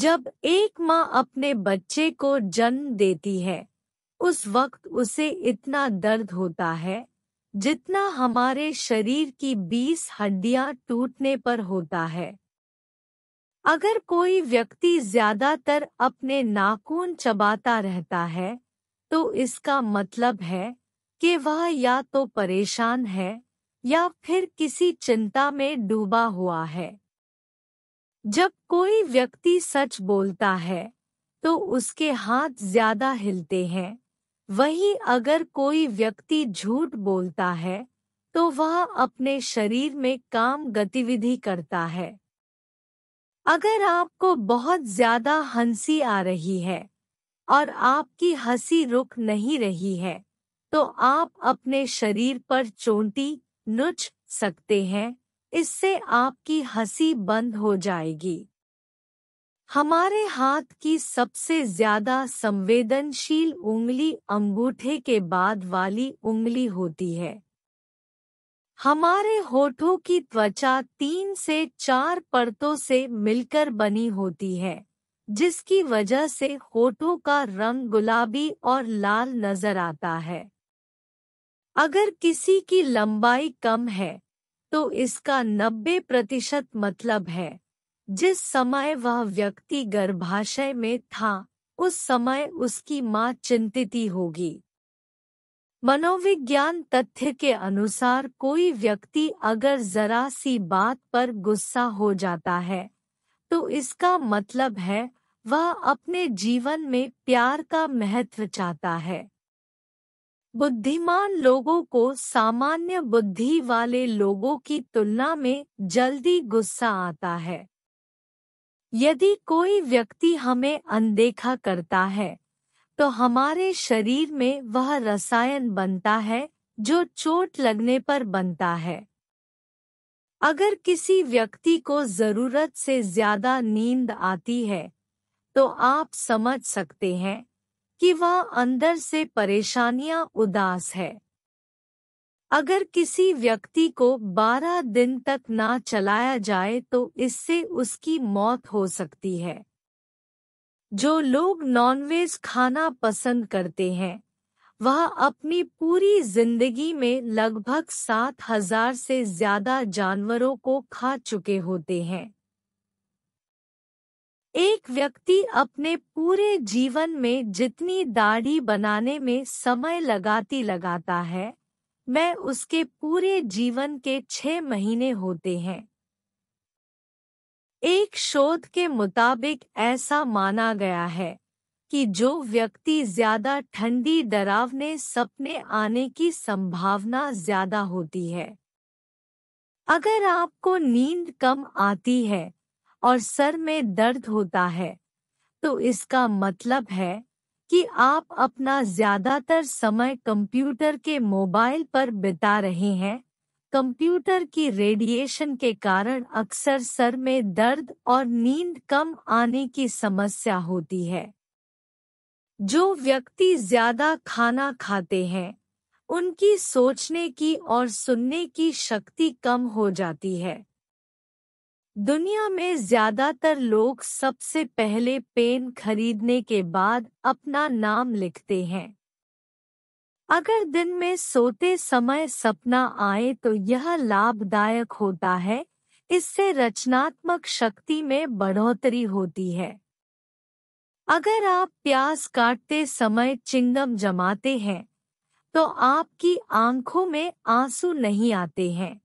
जब एक माँ अपने बच्चे को जन्म देती है उस वक्त उसे इतना दर्द होता है जितना हमारे शरीर की बीस हड्डियां टूटने पर होता है अगर कोई व्यक्ति ज्यादातर अपने नाखून चबाता रहता है तो इसका मतलब है कि वह या तो परेशान है या फिर किसी चिंता में डूबा हुआ है जब कोई व्यक्ति सच बोलता है तो उसके हाथ ज्यादा हिलते हैं वही अगर कोई व्यक्ति झूठ बोलता है तो वह अपने शरीर में काम गतिविधि करता है अगर आपको बहुत ज्यादा हंसी आ रही है और आपकी हंसी रुक नहीं रही है तो आप अपने शरीर पर चोंटी नुच सकते हैं इससे आपकी हंसी बंद हो जाएगी हमारे हाथ की सबसे ज्यादा संवेदनशील उंगली अंगूठे के बाद वाली उंगली होती है हमारे होठों की त्वचा तीन से चार परतों से मिलकर बनी होती है जिसकी वजह से होठों का रंग गुलाबी और लाल नजर आता है अगर किसी की लंबाई कम है तो इसका नब्बे प्रतिशत मतलब है जिस समय वह व्यक्ति गर्भाशय में था उस समय उसकी मां चिंतित होगी मनोविज्ञान तथ्य के अनुसार कोई व्यक्ति अगर जरा सी बात पर गुस्सा हो जाता है तो इसका मतलब है वह अपने जीवन में प्यार का महत्व चाहता है बुद्धिमान लोगों को सामान्य बुद्धि वाले लोगों की तुलना में जल्दी गुस्सा आता है यदि कोई व्यक्ति हमें अनदेखा करता है तो हमारे शरीर में वह रसायन बनता है जो चोट लगने पर बनता है अगर किसी व्यक्ति को जरूरत से ज्यादा नींद आती है तो आप समझ सकते हैं कि वह अंदर से परेशानियां उदास है अगर किसी व्यक्ति को 12 दिन तक ना चलाया जाए तो इससे उसकी मौत हो सकती है जो लोग नॉनवेज खाना पसंद करते हैं वह अपनी पूरी जिंदगी में लगभग सात हजार से ज्यादा जानवरों को खा चुके होते हैं एक व्यक्ति अपने पूरे जीवन में जितनी दाढ़ी बनाने में समय लगाती लगाता है मैं उसके पूरे जीवन के छह महीने होते हैं एक शोध के मुताबिक ऐसा माना गया है कि जो व्यक्ति ज्यादा ठंडी डरावने सपने आने की संभावना ज्यादा होती है अगर आपको नींद कम आती है और सर में दर्द होता है तो इसका मतलब है कि आप अपना ज्यादातर समय कंप्यूटर के मोबाइल पर बिता रहे हैं कंप्यूटर की रेडिएशन के कारण अक्सर सर में दर्द और नींद कम आने की समस्या होती है जो व्यक्ति ज्यादा खाना खाते हैं उनकी सोचने की और सुनने की शक्ति कम हो जाती है दुनिया में ज्यादातर लोग सबसे पहले पेन खरीदने के बाद अपना नाम लिखते हैं अगर दिन में सोते समय सपना आए तो यह लाभदायक होता है इससे रचनात्मक शक्ति में बढ़ोतरी होती है अगर आप प्यास काटते समय चिंगम जमाते हैं तो आपकी आंखों में आंसू नहीं आते हैं